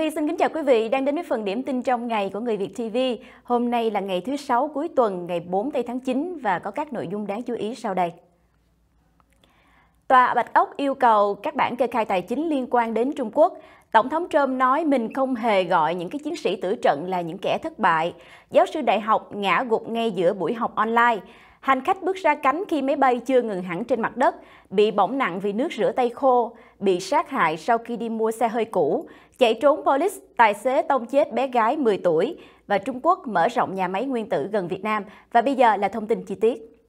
Vi xin kính chào quý vị đang đến với phần điểm tin trong ngày của Người Việt TV. Hôm nay là ngày thứ Sáu cuối tuần, ngày 4 tây tháng 9 và có các nội dung đáng chú ý sau đây. Tòa Bạch Ốc yêu cầu các bản kê khai tài chính liên quan đến Trung Quốc. Tổng thống Trump nói mình không hề gọi những cái chiến sĩ tử trận là những kẻ thất bại. Giáo sư đại học ngã gục ngay giữa buổi học online. Hành khách bước ra cánh khi máy bay chưa ngừng hẳn trên mặt đất, bị bỏng nặng vì nước rửa tay khô, bị sát hại sau khi đi mua xe hơi cũ, chạy trốn police, tài xế tông chết bé gái 10 tuổi và Trung Quốc mở rộng nhà máy nguyên tử gần Việt Nam. Và bây giờ là thông tin chi tiết.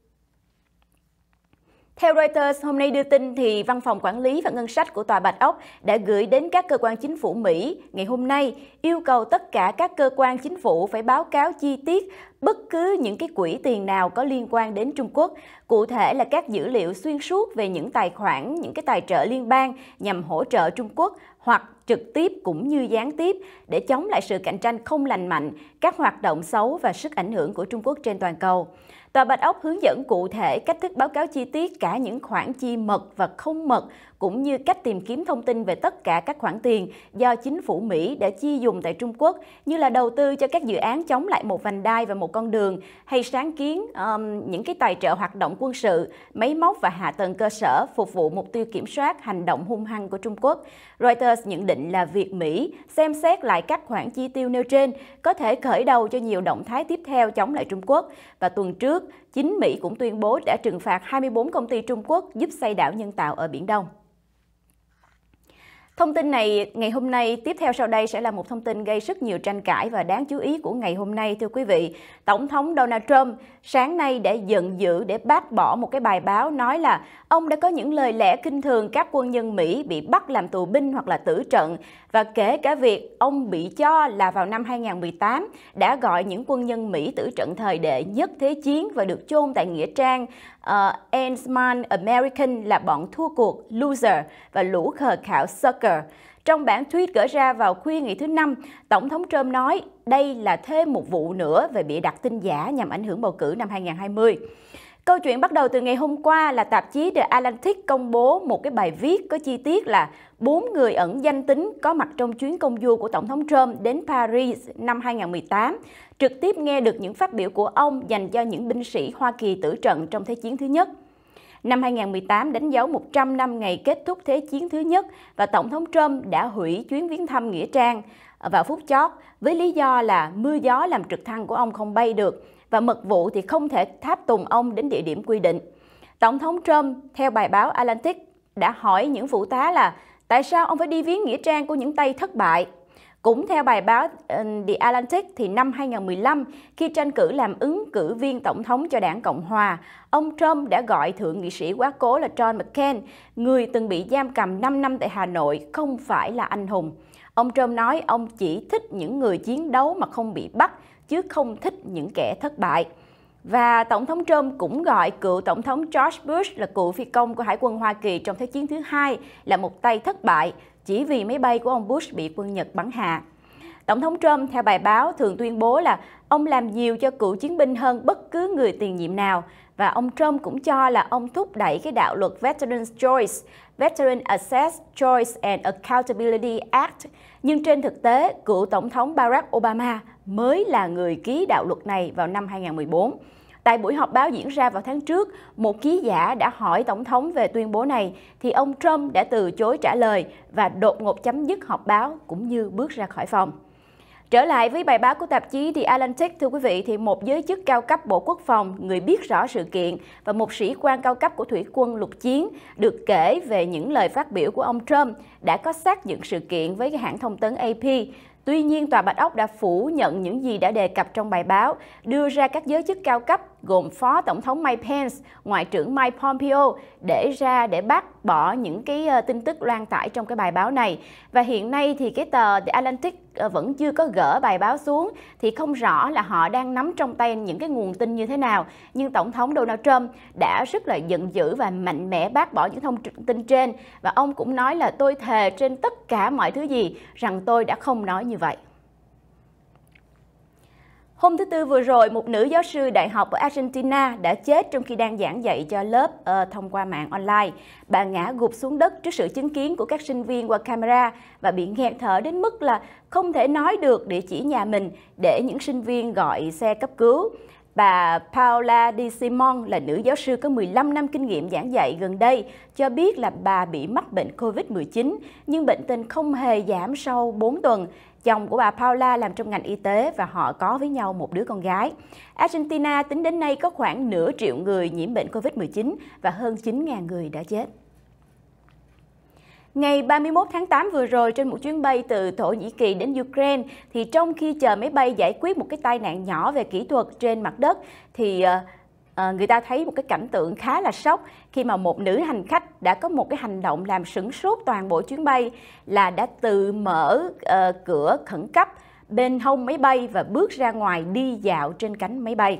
Theo Reuters, hôm nay đưa tin thì Văn phòng Quản lý và Ngân sách của Tòa Bạch Ốc đã gửi đến các cơ quan chính phủ Mỹ ngày hôm nay yêu cầu tất cả các cơ quan chính phủ phải báo cáo chi tiết bất cứ những cái quỹ tiền nào có liên quan đến Trung Quốc, cụ thể là các dữ liệu xuyên suốt về những tài khoản, những cái tài trợ liên bang nhằm hỗ trợ Trung Quốc hoặc trực tiếp cũng như gián tiếp để chống lại sự cạnh tranh không lành mạnh, các hoạt động xấu và sức ảnh hưởng của Trung Quốc trên toàn cầu. Tòa Bạch Ốc hướng dẫn cụ thể cách thức báo cáo chi tiết cả những khoản chi mật và không mật, cũng như cách tìm kiếm thông tin về tất cả các khoản tiền do chính phủ Mỹ đã chi dùng tại Trung Quốc, như là đầu tư cho các dự án chống lại một vành đai và một con đường, hay sáng kiến um, những cái tài trợ hoạt động quân sự, máy móc và hạ tầng cơ sở phục vụ mục tiêu kiểm soát hành động hung hăng của Trung Quốc. Reuters nhận định định là việc Mỹ xem xét lại các khoản chi tiêu nêu trên có thể khởi đầu cho nhiều động thái tiếp theo chống lại Trung Quốc. Và tuần trước, chính Mỹ cũng tuyên bố đã trừng phạt 24 công ty Trung Quốc giúp xây đảo nhân tạo ở Biển Đông. Thông tin này ngày hôm nay tiếp theo sau đây sẽ là một thông tin gây rất nhiều tranh cãi và đáng chú ý của ngày hôm nay thưa quý vị. Tổng thống Donald Trump sáng nay đã giận dữ để bác bỏ một cái bài báo nói là ông đã có những lời lẽ kinh thường các quân nhân Mỹ bị bắt làm tù binh hoặc là tử trận và kể cả việc ông bị cho là vào năm 2018 đã gọi những quân nhân Mỹ tử trận thời đệ nhất thế chiến và được chôn tại nghĩa trang uh, ờ, Ensman American là bọn thua cuộc loser và lũ khờ khảo suck Tucker. Trong bản tweet gửi ra vào khuya ngày thứ Năm, Tổng thống Trump nói đây là thêm một vụ nữa về bịa đặt tin giả nhằm ảnh hưởng bầu cử năm 2020. Câu chuyện bắt đầu từ ngày hôm qua là tạp chí The Atlantic công bố một cái bài viết có chi tiết là bốn người ẩn danh tính có mặt trong chuyến công du của Tổng thống Trump đến Paris năm 2018, trực tiếp nghe được những phát biểu của ông dành cho những binh sĩ Hoa Kỳ tử trận trong Thế chiến thứ nhất. Năm 2018 đánh dấu 100 năm ngày kết thúc Thế chiến thứ nhất và Tổng thống Trump đã hủy chuyến viếng thăm Nghĩa Trang vào phút chót với lý do là mưa gió làm trực thăng của ông không bay được và mật vụ thì không thể tháp tùng ông đến địa điểm quy định. Tổng thống Trump, theo bài báo Atlantic, đã hỏi những phụ tá là tại sao ông phải đi viếng Nghĩa Trang của những tay thất bại cũng theo bài báo ờ, The Atlantic thì năm 2015 khi tranh cử làm ứng cử viên tổng thống cho đảng Cộng hòa, ông Trump đã gọi thượng nghị sĩ quá cố là John McCain, người từng bị giam cầm 5 năm tại Hà Nội không phải là anh hùng. Ông Trump nói ông chỉ thích những người chiến đấu mà không bị bắt chứ không thích những kẻ thất bại. Và Tổng thống Trump cũng gọi cựu Tổng thống George Bush là cựu phi công của Hải quân Hoa Kỳ trong Thế chiến thứ hai là một tay thất bại chỉ vì máy bay của ông Bush bị quân Nhật bắn hạ. Tổng thống Trump, theo bài báo, thường tuyên bố là ông làm nhiều cho cựu chiến binh hơn bất cứ người tiền nhiệm nào và ông Trump cũng cho là ông thúc đẩy cái đạo luật Veterans Choice, Veteran Access Choice and Accountability Act. Nhưng trên thực tế, cựu Tổng thống Barack Obama mới là người ký đạo luật này vào năm 2014. Tại buổi họp báo diễn ra vào tháng trước, một ký giả đã hỏi Tổng thống về tuyên bố này, thì ông Trump đã từ chối trả lời và đột ngột chấm dứt họp báo cũng như bước ra khỏi phòng. Trở lại với bài báo của tạp chí The Atlantic, thưa quý vị, thì một giới chức cao cấp Bộ Quốc phòng, người biết rõ sự kiện và một sĩ quan cao cấp của thủy quân lục chiến được kể về những lời phát biểu của ông Trump đã có xác nhận sự kiện với hãng thông tấn AP. Tuy nhiên, Tòa Bạch Ốc đã phủ nhận những gì đã đề cập trong bài báo, đưa ra các giới chức cao cấp gồm Phó Tổng thống Mike Pence, Ngoại trưởng Mike Pompeo để ra để bác bỏ những cái ờ, tin tức loan tải trong cái bài báo này. Và hiện nay thì cái tờ The Atlantic ờ, vẫn chưa có gỡ bài báo xuống thì không rõ là họ đang nắm trong tay những cái nguồn tin như thế nào. Nhưng Tổng thống Donald Trump đã rất là giận dữ và mạnh mẽ bác bỏ những thông tin trên và ông cũng nói là tôi thề trên tất cả mọi thứ gì rằng tôi đã không nói như vậy. Hôm thứ Tư vừa rồi, một nữ giáo sư đại học ở Argentina đã chết trong khi đang giảng dạy cho lớp uh, thông qua mạng online. Bà ngã gục xuống đất trước sự chứng kiến của các sinh viên qua camera và bị nghẹt thở đến mức là không thể nói được địa chỉ nhà mình để những sinh viên gọi xe cấp cứu. Bà Paula Di Simon là nữ giáo sư có 15 năm kinh nghiệm giảng dạy gần đây, cho biết là bà bị mắc bệnh COVID-19 nhưng bệnh tình không hề giảm sau 4 tuần. Chồng của bà Paula làm trong ngành y tế và họ có với nhau một đứa con gái. Argentina tính đến nay có khoảng nửa triệu người nhiễm bệnh COVID-19 và hơn 9.000 người đã chết. Ngày 31 tháng 8 vừa rồi trên một chuyến bay từ Thổ Nhĩ Kỳ đến Ukraine thì trong khi chờ máy bay giải quyết một cái tai nạn nhỏ về kỹ thuật trên mặt đất thì uh, Ờ, người ta thấy một cái cảnh tượng khá là sốc khi mà một nữ hành khách đã có một cái hành động làm sửng sốt toàn bộ chuyến bay là đã tự mở uh, cửa khẩn cấp bên hông máy bay và bước ra ngoài đi dạo trên cánh máy bay.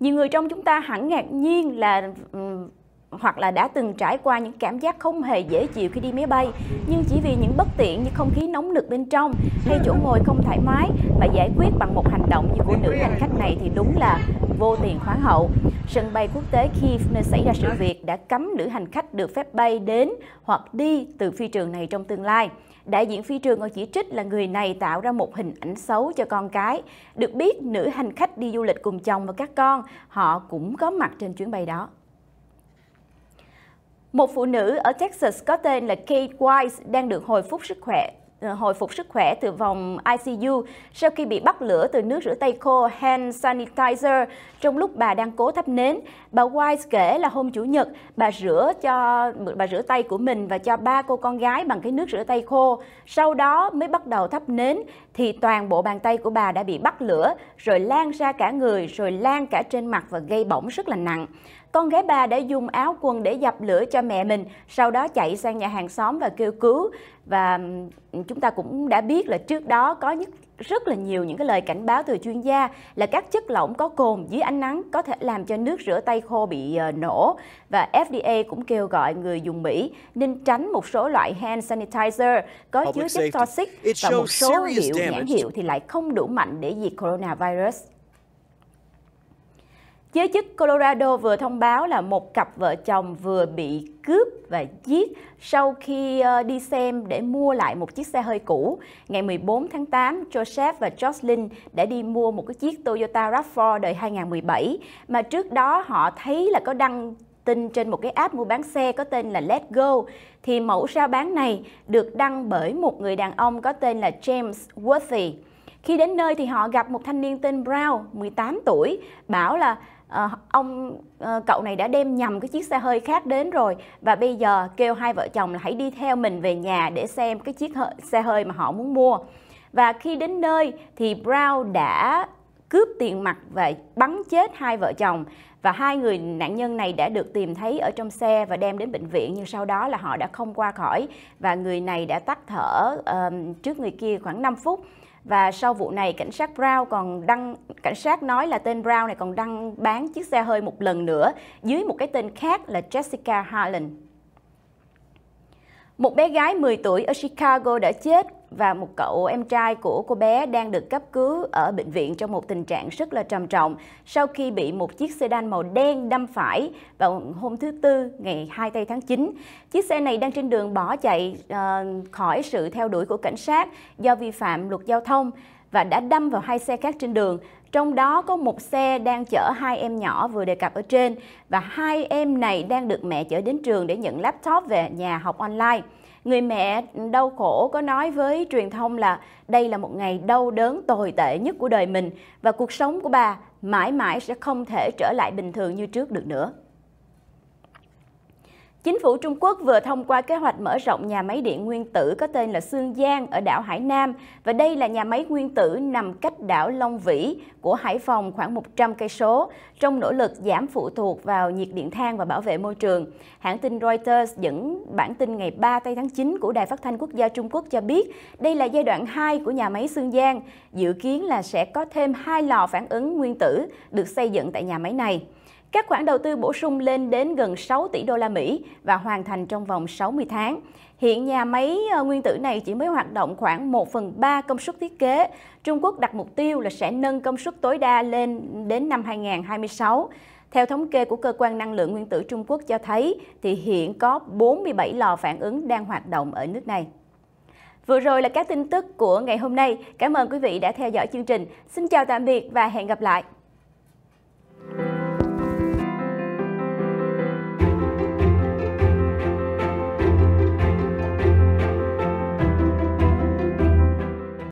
Nhiều người trong chúng ta hẳn ngạc nhiên là ừ, hoặc là đã từng trải qua những cảm giác không hề dễ chịu khi đi máy bay nhưng chỉ vì những bất tiện như không khí nóng nực bên trong hay chỗ ngồi không thoải mái mà giải quyết bằng một hành động như của nữ hành khách này thì đúng là vô tiền khoáng hậu. Sân bay quốc tế Kiev nơi xảy ra sự việc đã cấm nữ hành khách được phép bay đến hoặc đi từ phi trường này trong tương lai. Đại diện phi trường còn chỉ trích là người này tạo ra một hình ảnh xấu cho con cái. Được biết, nữ hành khách đi du lịch cùng chồng và các con, họ cũng có mặt trên chuyến bay đó. Một phụ nữ ở Texas có tên là Kate Wise đang được hồi phục sức khỏe Ờ, hồi phục sức khỏe từ vòng ICU sau khi bị bắt lửa từ nước rửa tay khô hand sanitizer trong lúc bà đang cố thắp nến. Bà Wise kể là hôm Chủ nhật, bà rửa cho bà rửa tay của mình và cho ba cô con gái bằng cái nước rửa tay khô. Sau đó mới bắt đầu thắp nến thì toàn bộ bàn tay của bà đã bị bắt lửa rồi lan ra cả người rồi lan cả trên mặt và gây bỏng rất là nặng con gái bà đã dùng áo quần để dập lửa cho mẹ mình, sau đó chạy sang nhà hàng xóm và kêu cứu. Và chúng ta cũng đã biết là trước đó có những rất là nhiều những cái lời cảnh báo từ chuyên gia là các chất lỏng có cồn dưới ánh nắng có thể làm cho nước rửa tay khô bị ờ, nổ và FDA cũng kêu gọi người dùng Mỹ nên tránh một số loại hand sanitizer có chứa chất toxic và một số hiệu nhãn hiệu thì lại không đủ mạnh để diệt coronavirus. Giới chức Colorado vừa thông báo là một cặp vợ chồng vừa bị cướp và giết sau khi ờ, đi xem để mua lại một chiếc xe hơi cũ. Ngày 14 tháng 8, Joseph và Jocelyn đã đi mua một cái chiếc Toyota RAV4 đời 2017 mà trước đó họ thấy là có đăng tin trên một cái app mua bán xe có tên là Let Go thì mẫu rao bán này được đăng bởi một người đàn ông có tên là James Worthy. Khi đến nơi thì họ gặp một thanh niên tên Brown, 18 tuổi, bảo là Ờ, ông ờ, cậu này đã đem nhầm cái chiếc xe hơi khác đến rồi và bây giờ kêu hai vợ chồng là hãy đi theo mình về nhà để xem cái chiếc hơi, xe hơi mà họ muốn mua và khi đến nơi thì Brown đã cướp tiền mặt và bắn chết hai vợ chồng và hai người nạn nhân này đã được tìm thấy ở trong xe và đem đến bệnh viện nhưng sau đó là họ đã không qua khỏi và người này đã tắt thở um, trước người kia khoảng 5 phút và sau vụ này, cảnh sát Brown còn đăng cảnh sát nói là tên Brown này còn đăng bán chiếc xe hơi một lần nữa dưới một cái tên khác là Jessica Harlan. Một bé gái 10 tuổi ở Chicago đã chết và một cậu em trai của cô bé đang được cấp cứu ở bệnh viện trong một tình trạng rất là trầm trọng sau khi bị một chiếc sedan màu đen đâm phải vào hôm thứ Tư ngày 2 tây tháng 9. Chiếc xe này đang trên đường bỏ chạy uh, khỏi sự theo đuổi của cảnh sát do vi phạm luật giao thông và đã đâm vào hai xe khác trên đường trong đó có một xe đang chở hai em nhỏ vừa đề cập ở trên và hai em này đang được mẹ chở đến trường để nhận laptop về nhà học online. Người mẹ đau khổ có nói với truyền thông là đây là một ngày đau đớn tồi tệ nhất của đời mình và cuộc sống của bà mãi mãi sẽ không thể trở lại bình thường như trước được nữa. Chính phủ Trung Quốc vừa thông qua kế hoạch mở rộng nhà máy điện nguyên tử có tên là Sương Giang ở đảo Hải Nam và đây là nhà máy nguyên tử nằm cách đảo Long Vĩ của Hải Phòng khoảng 100 cây số trong nỗ lực giảm phụ thuộc vào nhiệt điện than và bảo vệ môi trường. Hãng tin Reuters dẫn bản tin ngày 3 tây tháng 9 của Đài Phát thanh Quốc gia Trung Quốc cho biết đây là giai đoạn 2 của nhà máy Sương Giang, dự kiến là sẽ có thêm hai lò phản ứng nguyên tử được xây dựng tại nhà máy này. Các khoản đầu tư bổ sung lên đến gần 6 tỷ đô la Mỹ và hoàn thành trong vòng 60 tháng. Hiện nhà máy ờ, nguyên tử này chỉ mới hoạt động khoảng 1 phần 3 công suất thiết kế. Trung Quốc đặt mục tiêu là sẽ nâng công suất tối đa lên đến năm 2026. Theo thống kê của Cơ quan Năng lượng Nguyên tử Trung Quốc cho thấy, thì hiện có 47 lò phản ứng đang hoạt động ở nước này. Vừa rồi là các tin tức của ngày hôm nay. Cảm ơn quý vị đã theo dõi chương trình. Xin chào tạm biệt và hẹn gặp lại.